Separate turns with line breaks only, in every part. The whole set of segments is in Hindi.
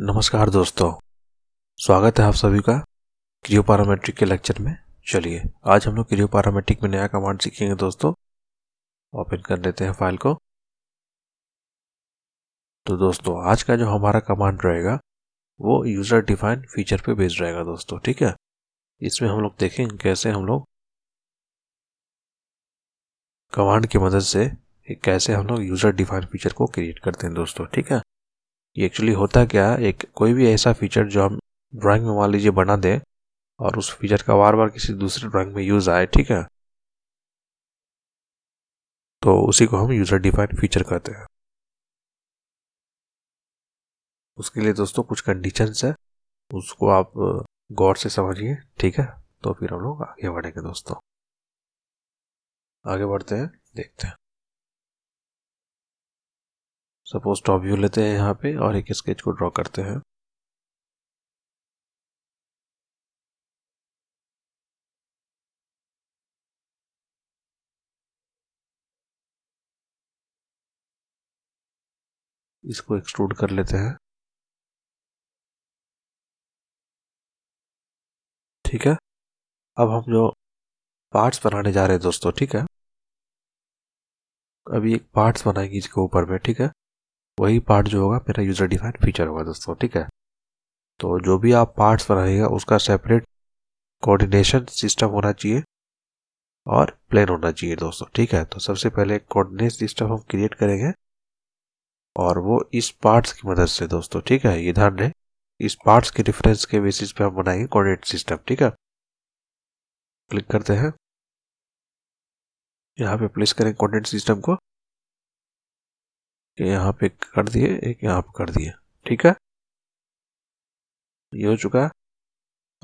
नमस्कार दोस्तों स्वागत है आप सभी का क्रियो पैरामेट्रिक के लेक्चर में चलिए आज हम लोग क्रियो पैरामेट्रिक में नया कमांड सीखेंगे दोस्तों ओपन कर लेते हैं फाइल को तो दोस्तों आज का जो हमारा कमांड रहेगा वो यूज़र डिफाइन फीचर पे बेस्ड रहेगा दोस्तों ठीक है इसमें हम लोग देखेंगे कैसे हम लोग कमांड की मदद से कैसे हम लोग यूज़र डिफाइन फीचर को क्रिएट करते हैं दोस्तों ठीक है ये एक्चुअली होता क्या एक कोई भी ऐसा फीचर जो हम ड्राइंग में मान लीजिए बना दें और उस फीचर का बार बार किसी दूसरे ड्राइंग में यूज़ आए ठीक है तो उसी को हम यूज़र डिफाइंड फीचर कहते हैं उसके लिए दोस्तों कुछ कंडीशंस है उसको आप गौर से समझिए ठीक है तो फिर हम लोग आगे बढ़ेंगे दोस्तों आगे बढ़ते हैं देखते हैं सपोज टॉप व्यू लेते हैं यहाँ पे और एक स्केच को ड्रॉ करते हैं इसको एक्सट्रूड कर लेते हैं ठीक है अब हम जो पार्ट्स बनाने जा रहे हैं दोस्तों ठीक है अभी एक पार्ट्स बनाएंगे इसके ऊपर में ठीक है वही पार्ट जो होगा मेरा यूज़र डिफाइंड फीचर होगा दोस्तों ठीक है तो जो भी आप पार्ट्स बनाएगा उसका सेपरेट कोऑर्डिनेशन सिस्टम होना चाहिए और प्लेन होना चाहिए दोस्तों ठीक है तो सबसे पहले कोऑर्डिनेट सिस्टम हम क्रिएट करेंगे और वो इस पार्ट्स की मदद से दोस्तों ठीक है ये ध्यान रहे इस पार्ट्स के रेफरेंस के बेसिस पे हम बनाएंगे कोऑर्डिनेट सिस्टम ठीक है क्लिक करते हैं यहाँ पे प्लेस करें कोऑर्डिनेट सिस्टम को यहाँ पे कर दिए एक यहाँ पे कर दिए ठीक है ये हो चुका है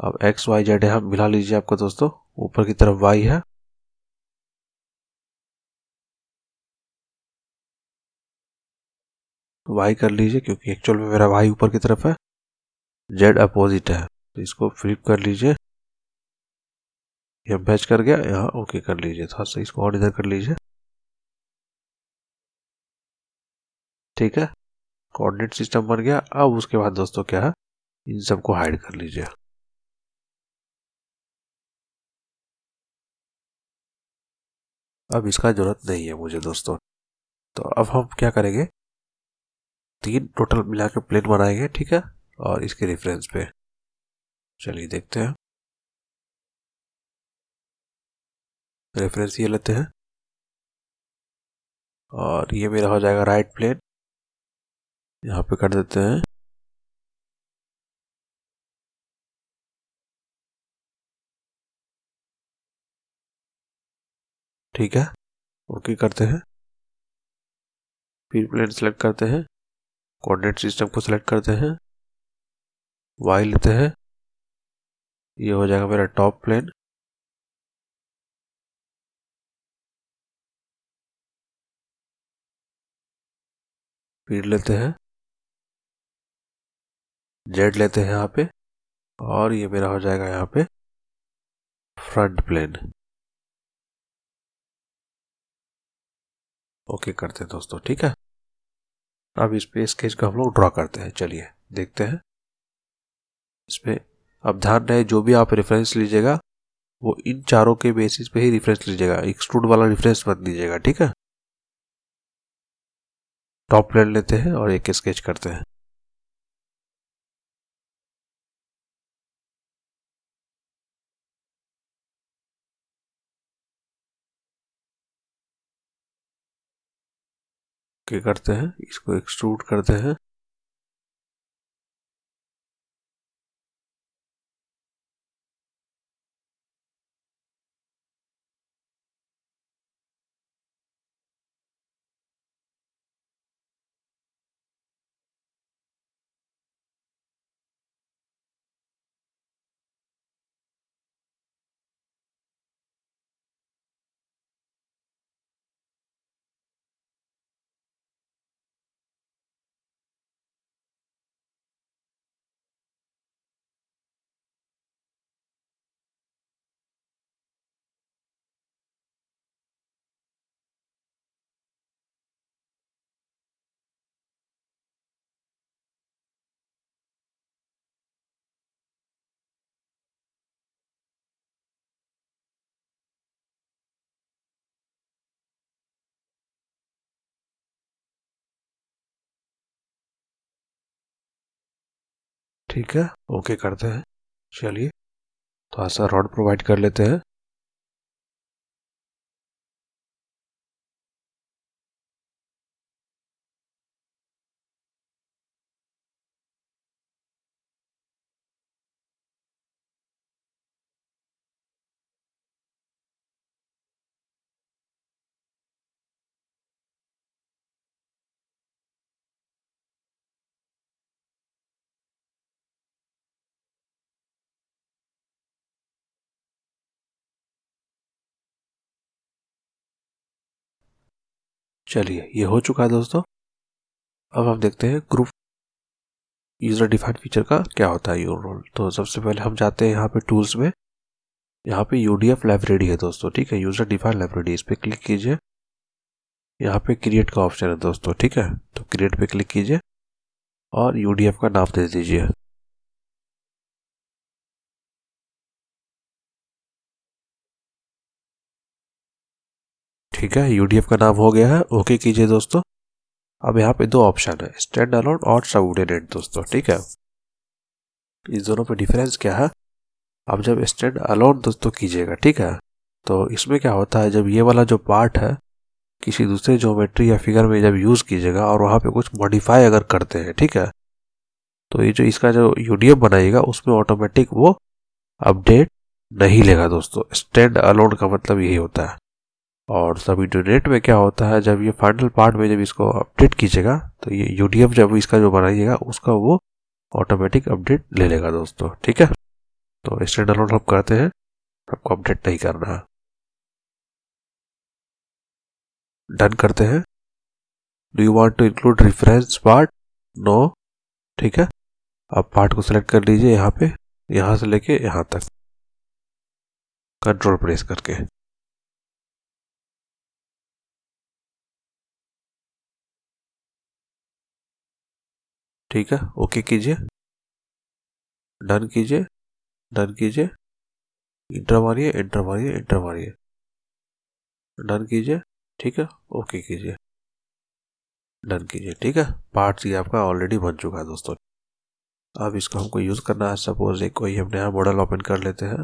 अब एक्स वाई जेड यहाँ मिला लीजिए आपको दोस्तों ऊपर की तरफ वाई है वाई तो कर लीजिए क्योंकि एक्चुअल में मेरा वाई ऊपर की तरफ है जेड अपोजिट है तो इसको फ्लिप कर लीजिए यह मैच कर गया यहाँ ओके कर लीजिए थोड़ा तो हाँ, सा इसको और इधर कर लीजिए ठीक है कोऑर्डिनेट सिस्टम बन गया अब उसके बाद दोस्तों क्या है इन सबको हाइड कर लीजिए अब इसका ज़रूरत नहीं है मुझे दोस्तों तो अब हम क्या करेंगे तीन टोटल मिला के प्लेन बनाएंगे ठीक है और इसके रेफरेंस पे चलिए देखते हैं रेफरेंस ये लेते हैं और ये मेरा हो जाएगा राइट प्लेन यहाँ पे कर देते हैं ठीक है ओके करते हैं फिर प्लेन सेलेक्ट करते हैं कोऑर्डिनेट सिस्टम को सिलेक्ट करते हैं वाई लेते हैं ये हो जाएगा मेरा टॉप प्लेन फिर लेते हैं जेड लेते हैं यहाँ पे और ये मेरा हो जाएगा यहाँ पे फ्रंट प्लेन ओके करते हैं दोस्तों ठीक है अब इस पे स्केच को हम लोग ड्रॉ करते हैं चलिए देखते हैं इस पे अब ध्यान रहे जो भी आप रेफरेंस लीजिएगा वो इन चारों के बेसिस पे ही रेफरेंस लीजिएगा एक्सट्रूड वाला रेफरेंस मत लीजिएगा ठीक है टॉप प्लेन लेते हैं और एक स्केच करते हैं करते हैं इसको एक्सट्रूड करते हैं ठीक है ओके करते हैं चलिए तो सा रॉड प्रोवाइड कर लेते हैं चलिए ये हो चुका है दोस्तों अब हम देखते हैं ग्रुप यूज़र डिफाइंड फीचर का क्या होता है यूर रोल तो सबसे पहले हम जाते हैं यहाँ पे टूल्स में यहाँ पे यू लाइब्रेरी है दोस्तों ठीक है यूज़र डिफाइंड लाइब्रेरी इस पर क्लिक कीजिए यहाँ पे क्रिएट का ऑप्शन है दोस्तों ठीक है तो क्रिएट पे क्लिक कीजिए और यू का नाम दे दीजिए ठीक है यू का नाम हो गया है ओके कीजिए दोस्तों अब यहाँ पे दो ऑप्शन है स्टैंड अलोन और सबोर्डिनेट दोस्तों ठीक है इस दोनों पे डिफरेंस क्या है अब जब स्टैंड अलोन दोस्तों कीजिएगा ठीक है तो इसमें क्या होता है जब ये वाला जो पार्ट है किसी दूसरे ज्योमेट्री या फिगर में जब यूज़ कीजिएगा और वहाँ पे कुछ मॉडिफाई अगर करते हैं ठीक है तो ये जो इसका जो यू बनाएगा उसमें ऑटोमेटिक वो अपडेट नहीं लेगा दोस्तों स्टैंड अलोन का मतलब यही होता है और सब इंटरनेट में क्या होता है जब ये फाइनल पार्ट में जब इसको अपडेट कीजिएगा तो ये यू जब इसका जो बनाइएगा उसका वो ऑटोमेटिक अपडेट ले लेगा दोस्तों ठीक है तो स्टैंड अलोन हम करते हैं आपको अपडेट नहीं करना डन करते हैं do you want to include reference part no ठीक है आप पार्ट को सिलेक्ट कर लीजिए यहाँ पे यहाँ से लेके यहाँ तक कंट्रोल प्रेस करके ठीक है ओके कीजिए डन कीजिए डन कीजिए इंटर मारिए इंटर मारिए इंटर मारिए डन कीजिए ठीक है ओके कीजिए डन कीजिए ठीक है पार्ट सी आपका ऑलरेडी बन चुका है दोस्तों अब इसको हमको यूज़ करना है सपोज एक कोई हम नया मॉडल ओपन कर लेते हैं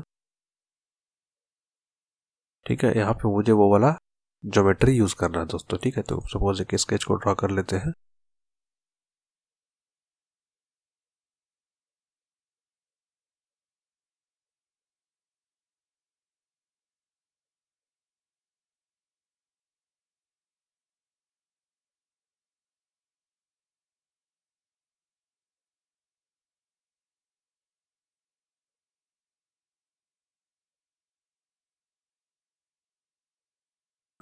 ठीक है यहाँ पे मुझे वो वाला ज्योमेट्री यूज़ करना है दोस्तों ठीक है तो सपोज एक स्केच को ड्रॉ कर लेते हैं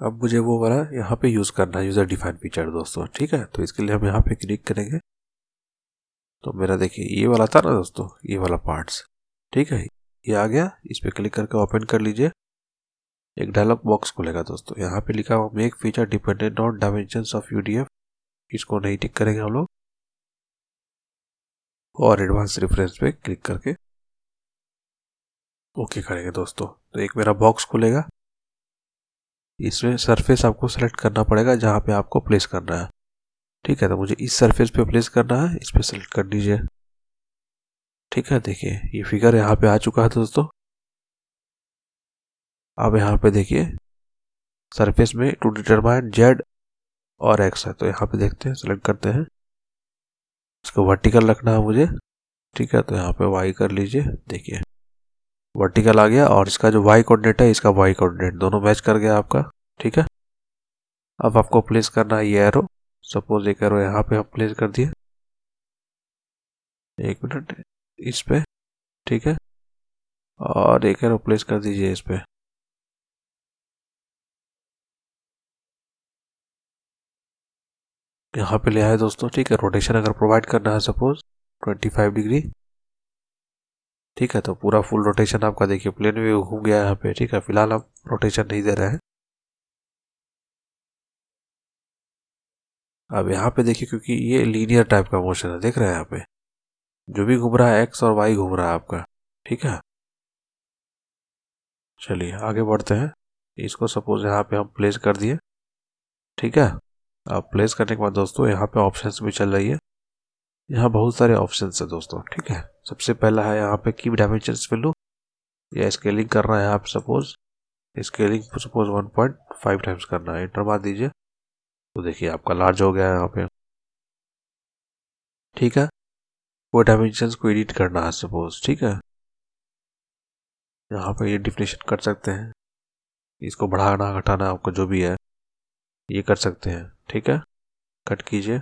अब मुझे वो वाला यहाँ पे यूज़ करना है यूज़र डिफाइन फीचर दोस्तों ठीक है तो इसके लिए हम यहाँ पे क्लिक करेंगे तो मेरा देखिए ये वाला था ना दोस्तों ये वाला पार्ट्स ठीक है ये आ गया इस पर क्लिक करके ओपन कर लीजिए एक डायलॉग बॉक्स खुलेगा दोस्तों यहाँ पे लिखा हुआ make feature dependent on dimension of you इसको नहीं टिक करेंगे हम लोग और एडवांस रेफरेंस पे क्लिक करके ओके करेंगे दोस्तों तो एक मेरा बॉक्स खुलेगा इसमें सरफेस आपको सेलेक्ट करना पड़ेगा जहाँ पे आपको प्लेस करना है ठीक है तो मुझे इस सरफेस पे प्लेस करना है इस पर सेलेक्ट कर दीजिए ठीक है देखिए ये फिगर यहाँ पे आ चुका है दोस्तों अब यहाँ पे देखिए सरफेस में टू डिटरमाइन जेड और एक्स है तो यहाँ पे देखते हैं सेलेक्ट करते हैं इसको वर्टिकल रखना है मुझे ठीक है तो यहाँ पे वाई कर लीजिए देखिए वर्टिकल आ गया और इसका जो वाई कोऑर्डिनेट है इसका वाई कोऑर्डिनेट दोनों मैच कर गया आपका ठीक है अब आपको प्लेस करना है ये एरो सपोज एक एरो यहाँ पे हम प्लेस कर दिए एक मिनट इस पे ठीक है और एक एरो प्लेस कर दीजिए इस पे यहाँ पे ले आए दोस्तों ठीक है रोटेशन अगर प्रोवाइड करना है सपोज 25 डिग्री ठीक है तो पूरा फुल रोटेशन आपका देखिए प्लेन व्यू घूम गया यहाँ पे ठीक है फिलहाल हम रोटेशन नहीं दे रहे हैं अब यहाँ पे देखिए क्योंकि ये लीनियर टाइप का मोशन है देख रहे हैं यहाँ पे जो भी घूम रहा है एक्स और वाई घूम रहा है आपका ठीक है चलिए आगे बढ़ते हैं इसको सपोज यहाँ पे हम प्लेस कर दिए ठीक है अब प्लेस करने के बाद दोस्तों यहाँ पे ऑप्शंस भी चल रही है यहाँ बहुत सारे ऑप्शन है दोस्तों ठीक है सबसे पहला है यहाँ पे की डायमेंशन वैल्यू या स्केलिंग करना है आप suppose scaling suppose one point five times करना है इंटर मार दीजिए तो देखिए आपका लार्ज हो गया है यहाँ पे ठीक है वो डायमेंशन को एडिट करना है सपोज ठीक है यहाँ पे ये डिफिनेशन कर सकते हैं इसको बढ़ाना घटाना आपका जो भी है ये कर सकते हैं ठीक है कट कीजिए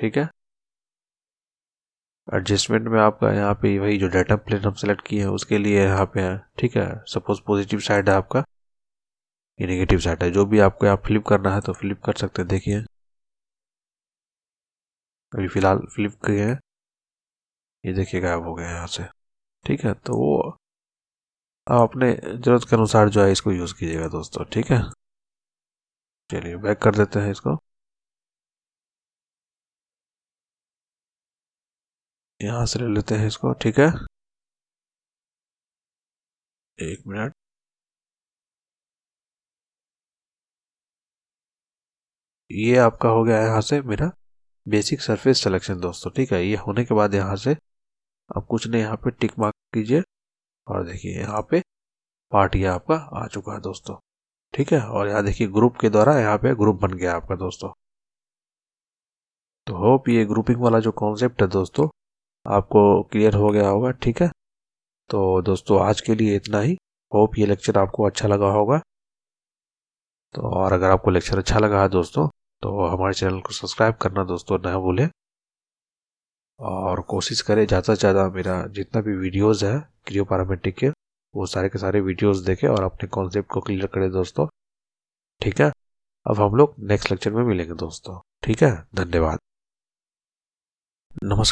ठीक है एडजस्टमेंट में आपका यहाँ पे वही जो डाटा प्लेन हम सेलेक्ट किए हैं उसके लिए यहाँ पे है ठीक है सपोज पॉजिटिव साइड है आपका ये नेगेटिव साइड है जो भी आपको यहाँ फ्लिप करना है तो फ्लिप कर सकते हैं देखिए अभी फिलहाल फ्लिप किए हैं ये देखिए गायब हो गया यहाँ से ठीक है तो वो आप अपने ज़रूरत के अनुसार जो है इसको यूज़ कीजिएगा दोस्तों ठीक है चलिए बैक कर देते हैं इसको यहाँ से ले लेते हैं इसको ठीक है एक मिनट ये आपका हो गया यहाँ से मेरा बेसिक सरफेस सिलेक्शन दोस्तों ठीक है ये होने के बाद यहाँ से आप कुछ नहीं यहाँ पे टिक मार्क कीजिए और देखिए यहाँ पे पार्ट ये आपका आ चुका है दोस्तों ठीक है और यहाँ देखिए ग्रुप के द्वारा यहाँ पे ग्रुप बन गया आपका दोस्तों तो होप ये ग्रुपिंग वाला जो कॉन्सेप्ट है दोस्तों आपको क्लियर हो गया होगा ठीक है तो दोस्तों आज के लिए इतना ही होप ये लेक्चर आपको अच्छा लगा होगा तो और अगर आपको लेक्चर अच्छा लगा है दोस्तों तो हमारे चैनल को सब्सक्राइब करना दोस्तों ना भूलें और कोशिश करें ज़्यादा से ज़्यादा मेरा जितना भी वीडियोज़ है क्रियो पैरामेट्रिक के वो सारे के सारे वीडियोस देखें और अपने कॉन्सेप्ट को क्लियर करें दोस्तों ठीक है अब हम लोग नेक्स्ट लेक्चर में मिलेंगे दोस्तों ठीक है धन्यवाद नमस्कार